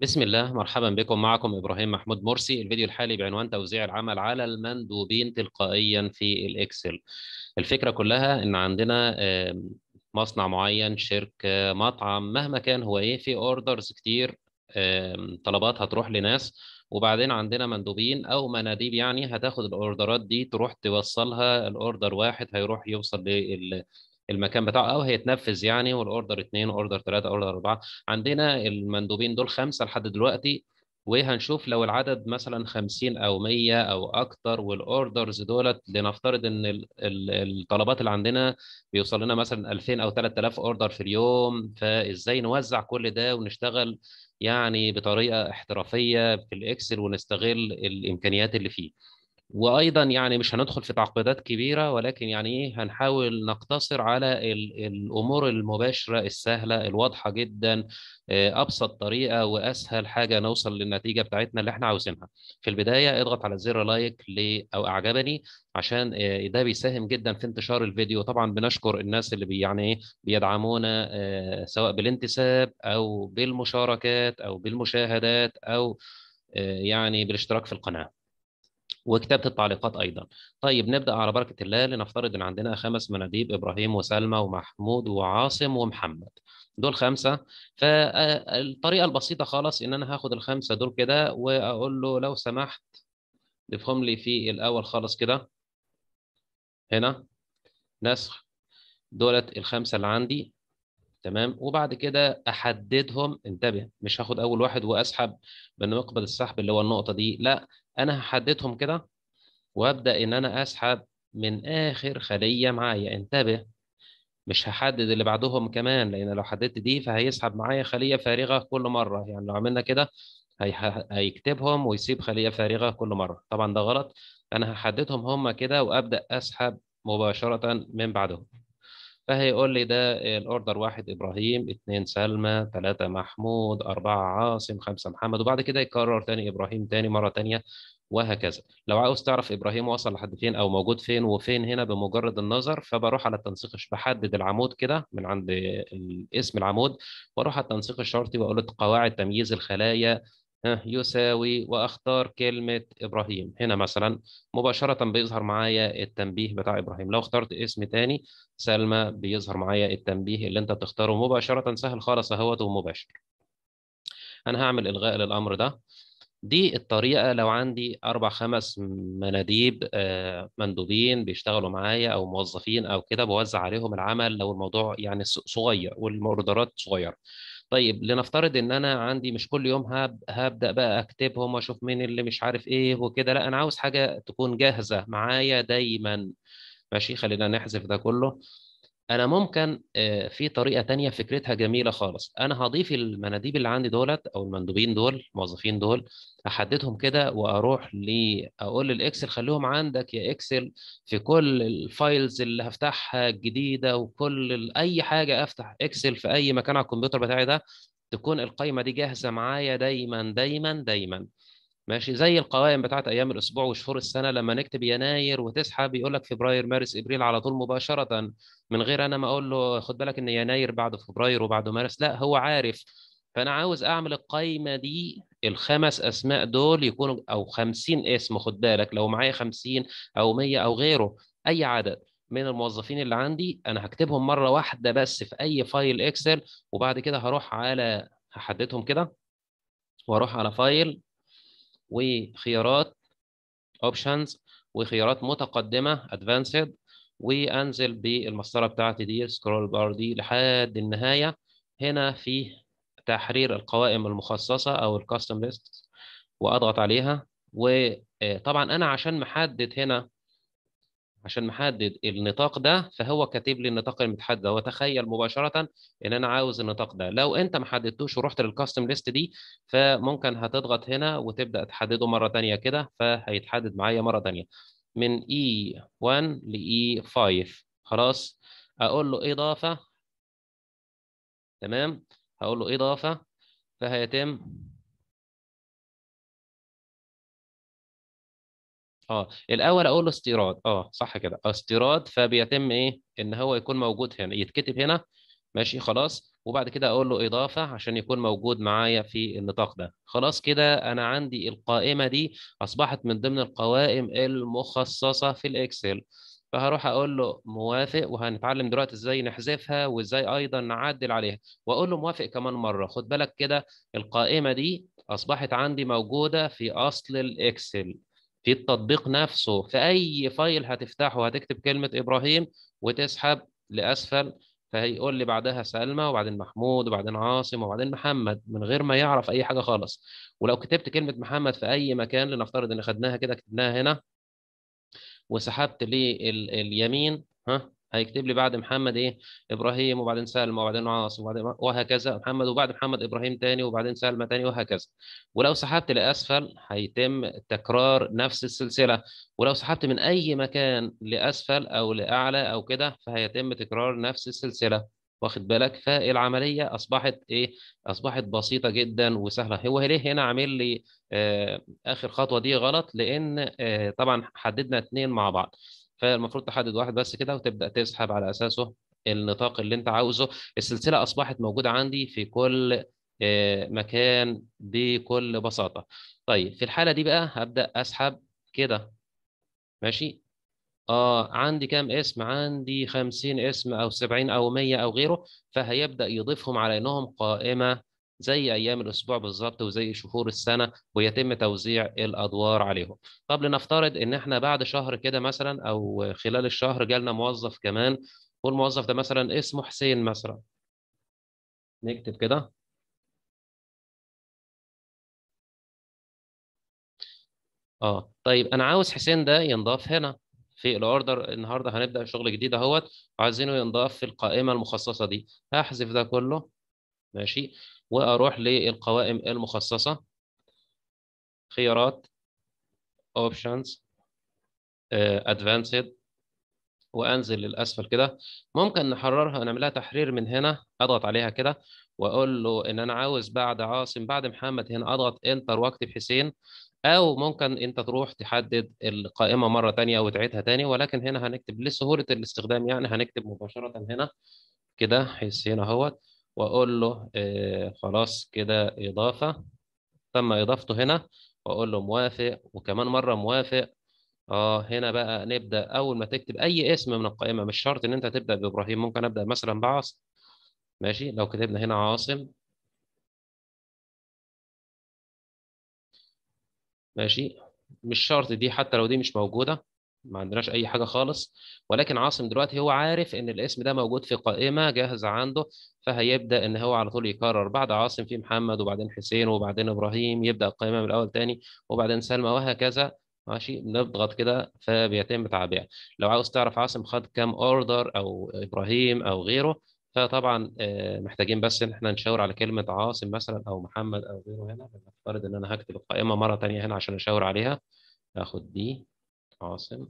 بسم الله مرحبا بكم معكم ابراهيم محمود مرسي الفيديو الحالي بعنوان توزيع العمل على المندوبين تلقائيا في الاكسل الفكره كلها ان عندنا مصنع معين شركه مطعم مهما كان هو ايه في اوردرز كتير طلبات هتروح لناس وبعدين عندنا مندوبين او مناديب يعني هتاخد الاوردرات دي تروح توصلها الاوردر واحد هيروح يوصل لل المكان بتاعه او هيتنفذ يعني والاوردر اثنين اوردر ثلاثه اوردر اربعه عندنا المندوبين دول خمسه لحد دلوقتي وهنشوف لو العدد مثلا 50 او 100 او اكتر والاوردرز دولت لنفترض ان الطلبات اللي عندنا بيوصل لنا مثلا 2000 او 3000 اوردر في اليوم فازاي نوزع كل ده ونشتغل يعني بطريقه احترافيه في الاكسل ونستغل الامكانيات اللي فيه. وايضا يعني مش هندخل في تعقيدات كبيره ولكن يعني ايه هنحاول نقتصر على الامور المباشره السهله الواضحه جدا آه، ابسط طريقه واسهل حاجه نوصل للنتيجه بتاعتنا اللي احنا عاوزينها في البدايه اضغط على زر لايك او اعجبني عشان آه، ده بيساهم جدا في انتشار الفيديو طبعا بنشكر الناس اللي بي يعني ايه بيدعمونا آه، سواء بالانتساب او بالمشاركات او بالمشاهدات او يعني بالاشتراك في القناه وكتابه التعليقات ايضا طيب نبدا على بركه الله لنفترض ان عندنا خمس مناديب ابراهيم وسلمى ومحمود وعاصم ومحمد دول خمسة فالطريقة البسيطة خالص إن أنا هاخد الخمسة دول كده وأقول له لو سمحت افهم لي في الأول خالص كده هنا نسخ دولت الخمسة اللي عندي تمام وبعد كده احددهم انتبه مش هاخد اول واحد واسحب من مقبل السحب اللي هو النقطه دي لا انا هحددهم كده وابدا ان انا اسحب من اخر خليه معايا انتبه مش هحدد اللي بعدهم كمان لان لو حددت دي فهيسحب معايا خليه فارغه كل مره يعني لو عملنا كده هيكتبهم ويسيب خليه فارغه كل مره طبعا ده غلط انا هحددهم هم كده وابدا اسحب مباشره من بعدهم فهيقول لي ده الاوردر واحد ابراهيم اثنين سلمى ثلاثة محمود أربعة عاصم خمسة محمد وبعد كده يكرر ثاني إبراهيم ثاني مرة ثانيه وهكذا لو عاوز تعرف إبراهيم وصل لحد فين أو موجود فين وفين هنا بمجرد النظر فبروح على التنسيق بحدد العمود كده من عند اسم العمود واروح على التنسيق الشرطي وأقول له قواعد تمييز الخلايا يساوي واختار كلمه ابراهيم هنا مثلا مباشره بيظهر معايا التنبيه بتاع ابراهيم لو اخترت اسم تاني سلمى بيظهر معايا التنبيه اللي انت بتختاره مباشره سهل خالص اهوت ومباشر انا هعمل الغاء للامر ده دي الطريقه لو عندي اربع خمس مناديب آه، مندوبين بيشتغلوا معايا او موظفين او كده بوزع عليهم العمل لو الموضوع يعني صغير والاوردرات صغيره طيب لنفترض ان انا عندي مش كل يوم هب... هبدا بقى اكتبهم واشوف مين اللي مش عارف ايه وكده لا انا عاوز حاجه تكون جاهزه معايا دايما ماشي خلينا نحذف ده كله انا ممكن آه، في طريقه تانية فكرتها جميله خالص انا هضيف المناديب اللي عندي دولت او المندوبين دول الموظفين دول احددهم كده واروح لي اقول للاكسل خليهم عندك يا اكسل في كل الفايلز اللي هفتحها الجديده وكل اي حاجه افتح اكسل في اي مكان على الكمبيوتر بتاعي ده تكون القائمه دي جاهزه معايا دايما دايما دايما ماشي زي القوائم بتاعت ايام الاسبوع وشهور السنه لما نكتب يناير وتسحب يقول لك فبراير مارس ابريل على طول مباشره من غير انا ما اقول له خد بالك ان يناير بعد فبراير وبعد مارس لا هو عارف فانا عاوز اعمل القايمه دي الخمس اسماء دول يكونوا او 50 اسم خد بالك لو معايا 50 او 100 او غيره اي عدد من الموظفين اللي عندي انا هكتبهم مره واحده بس في اي فايل اكسل وبعد كده هروح على هحددهم كده واروح على فايل وخيارات اوبشنز وخيارات متقدمه ادفانسد وانزل بالمسطره بتاعتي دي سكرول بار دي لحد النهايه هنا في تحرير القوائم المخصصه او الكاستم ليست واضغط عليها وطبعا انا عشان محدد هنا عشان محدد النطاق ده فهو كاتب لي النطاق المتحدد وتخيل مباشره ان انا عاوز النطاق ده لو انت ما حددتوش ورحت للكاستم ليست دي فممكن هتضغط هنا وتبدا تحدده مره ثانيه كده فهيتحدد معايا مره ثانيه من E1 ل E5 خلاص اقول له اضافه تمام هقول له اضافه فهيتم اه الاول اقول له استيراد اه صح كده آه، استيراد فبيتم ايه ان هو يكون موجود هنا يتكتب هنا ماشي خلاص وبعد كده اقول له اضافه عشان يكون موجود معايا في النطاق ده خلاص كده انا عندي القائمه دي اصبحت من ضمن القوائم المخصصه في الاكسل فهروح اقول له موافق وهنتعلم دلوقتي ازاي نحذفها وازاي ايضا نعدل عليها واقول له موافق كمان مره خد بالك كده القائمه دي اصبحت عندي موجوده في اصل الاكسل في التطبيق نفسه في اي فايل هتفتحه هتكتب كلمه ابراهيم وتسحب لاسفل فهيقول لي بعدها سلمى وبعدين محمود وبعدين عاصم وبعدين محمد من غير ما يعرف اي حاجه خالص ولو كتبت كلمه محمد في اي مكان لنفترض ان خدناها كده كتبناها هنا وسحبت لليمين ها هيكتب لي بعد محمد ايه ابراهيم وبعدين سلمى وبعدين عاصم وبعدين وهكذا محمد وبعد محمد ابراهيم تاني وبعدين سلمى تاني وهكذا ولو سحبت لاسفل هيتم تكرار نفس السلسله ولو سحبت من اي مكان لاسفل او لاعلى او كده فهيتم تكرار نفس السلسله واخد بالك فالعمليه اصبحت ايه اصبحت بسيطه جدا وسهله هو ليه هنا عامل لي آه، اخر خطوه دي غلط لان آه، طبعا حددنا اثنين مع بعض فالمفروض تحدد واحد بس كده وتبدا تسحب على اساسه النطاق اللي انت عاوزه السلسله اصبحت موجوده عندي في كل آه، مكان بكل بساطه طيب في الحاله دي بقى هبدا اسحب كده ماشي اه عندي كام اسم عندي 50 اسم او 70 او 100 او غيره فهيبدا يضيفهم على انهم قائمه زي ايام الاسبوع بالظبط وزي شهور السنه ويتم توزيع الادوار عليهم طب لنفترض ان احنا بعد شهر كده مثلا او خلال الشهر جالنا موظف كمان والموظف ده مثلا اسمه حسين مثلا نكتب كده اه طيب انا عاوز حسين ده ينضاف هنا في الاوردر النهارده هنبدا شغل جديد اهوت عايزينه ينضاف في القائمه المخصصه دي هحذف ده كله ماشي واروح للقوائم المخصصه خيارات اوبشنز ادفانسد آه، وانزل للاسفل كده ممكن نحررها نعملها تحرير من هنا اضغط عليها كده واقول له ان انا عاوز بعد عاصم بعد محمد هنا اضغط انتر واكتب حسين او ممكن انت تروح تحدد القائمه مره ثانيه وتعيدها ثاني ولكن هنا هنكتب لسهوله الاستخدام يعني هنكتب مباشره هنا كده حسين اهوت واقول له آه، خلاص كده اضافه تم اضافته هنا واقول له موافق وكمان مره موافق اه هنا بقى نبدا اول ما تكتب اي اسم من القائمه مش شرط ان انت تبدا بابراهيم ممكن ابدا مثلا بعاصم ماشي لو كتبنا هنا عاصم ماشي مش شرط دي حتى لو دي مش موجوده ما عندناش اي حاجه خالص ولكن عاصم دلوقتي هو عارف ان الاسم ده موجود في قائمه جاهزه عنده فهيبدا ان هو على طول يكرر بعد عاصم في محمد وبعدين حسين وبعدين ابراهيم يبدا القائمه من الاول تاني وبعدين سلمى وهكذا ماشي نضغط كده فبيتم تعبئه لو عاوز تعرف عاصم خد كام اوردر او ابراهيم او غيره فطبعا آه، محتاجين بس ان احنا نشاور على كلمه عاصم مثلا او محمد او غيره هنا نفترض ان انا هكتب القائمه مره ثانيه هنا عشان اشاور عليها اخد دي عاصم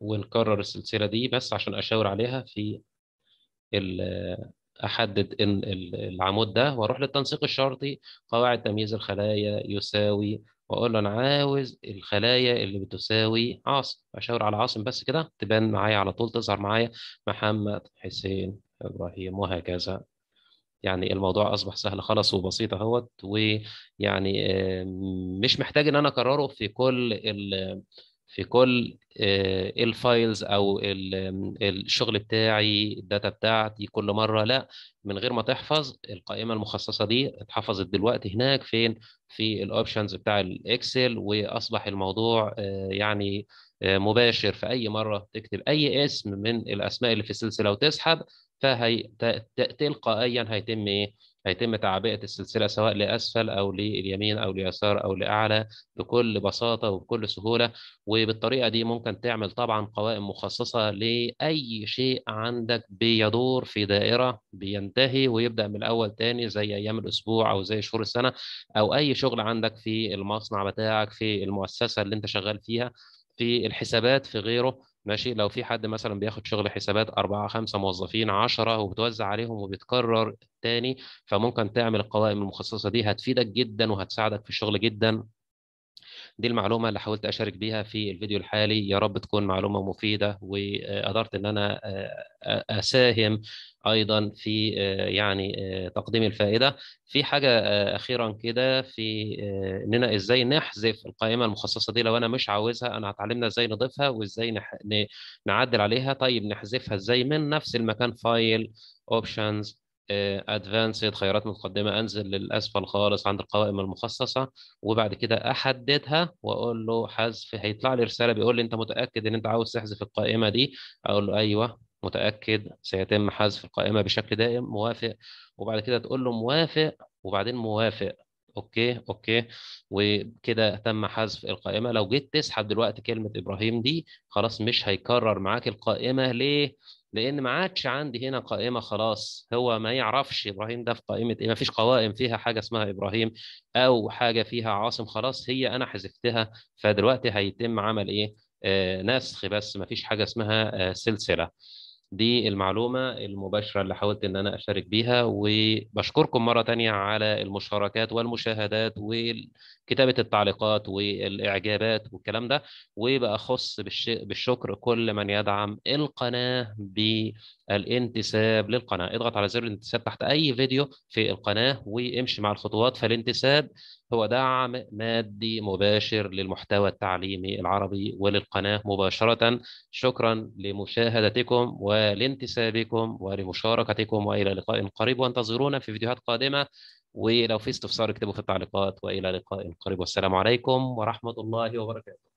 ونكرر السلسلة دي بس عشان أشاور عليها في أحدد العمود ده وأروح للتنسيق الشرطي قواعد تمييز الخلايا يساوي وأقول له أنا عاوز الخلايا اللي بتساوي عاصم أشاور على عاصم بس كده تبان معايا على طول تظهر معايا محمد حسين إبراهيم وهكذا يعني الموضوع اصبح سهل خالص وبسيط اهوت ويعني مش محتاج ان انا اكرره في كل ال في كل آه، الفايلز او الشغل بتاعي الداتا بتاعتي كل مره لا من غير ما تحفظ القائمه المخصصه دي اتحفظت دلوقتي هناك فين في الاوبشنز بتاع الاكسل واصبح الموضوع آه، يعني آه، مباشر في اي مره تكتب اي اسم من الاسماء اللي في السلسله وتسحب فهي تلقائيا هيتم ايه؟ هيتم تعبئه السلسله سواء لاسفل او لليمين او ليسار او لاعلى بكل بساطه وبكل سهوله وبالطريقه دي ممكن تعمل طبعا قوائم مخصصه لاي شيء عندك بيدور في دائره بينتهي ويبدا من الاول تاني زي ايام الاسبوع او زي شهور السنه او اي شغل عندك في المصنع بتاعك في المؤسسه اللي انت شغال فيها في الحسابات في غيره ماشي لو في حد مثلا بياخد شغل حسابات أربعة خمسة موظفين عشرة وبتوزع عليهم وبتكرر تاني فممكن تعمل القوائم المخصصة دي هتفيدك جدا وهتساعدك في الشغل جدا دي المعلومه اللي حاولت اشارك بيها في الفيديو الحالي يا رب تكون معلومه مفيده وقدرت ان انا آه، اساهم ايضا في آه، يعني آه، تقديم الفائده في حاجه اخيرا كده في اننا ازاي نحذف القائمه المخصصه دي لو انا مش عاوزها انا هتعلمنا ازاي نضيفها وازاي نعدل عليها طيب نحذفها ازاي من نفس المكان فايل اوبشنز ادفانسد آه، خيارات متقدمه انزل للاسفل خالص عند القوائم المخصصه وبعد كده احددها واقول له حذف هيطلع لي رساله بيقول لي انت متاكد ان انت عاوز تحذف القائمه دي اقول له ايوه متاكد سيتم حذف القائمه بشكل دائم موافق وبعد كده تقول له موافق وبعدين موافق اوكي اوكي وكده تم حذف القائمه لو جيت تسحب دلوقتي كلمه ابراهيم دي خلاص مش هيكرر معاك القائمه ليه لان ما عادش عندي هنا قائمه خلاص هو ما يعرفش ابراهيم ده في قائمه ايه ما فيش قوائم فيها حاجه اسمها ابراهيم او حاجه فيها عاصم خلاص هي انا حذفتها فدلوقتي هيتم عمل ايه آه نسخ بس ما فيش حاجه اسمها آه سلسله دي المعلومة المباشرة اللي حاولت إن أنا أشارك بيها وبشكركم مرة تانية على المشاركات والمشاهدات وكتابة التعليقات والإعجابات والكلام ده وبأخص بالشكر كل من يدعم القناة بالانتساب للقناة اضغط على زر الانتساب تحت أي فيديو في القناة وامشي مع الخطوات فالانتساب هو دعم مادي مباشر للمحتوى التعليمي العربي وللقناة مباشرة شكرا لمشاهدتكم ولانتسابكم ولمشاركتكم وإلى لقاء قريب وانتظرونا في فيديوهات قادمة ولو في استفسار اكتبوا في التعليقات وإلى لقاء قريب والسلام عليكم ورحمة الله وبركاته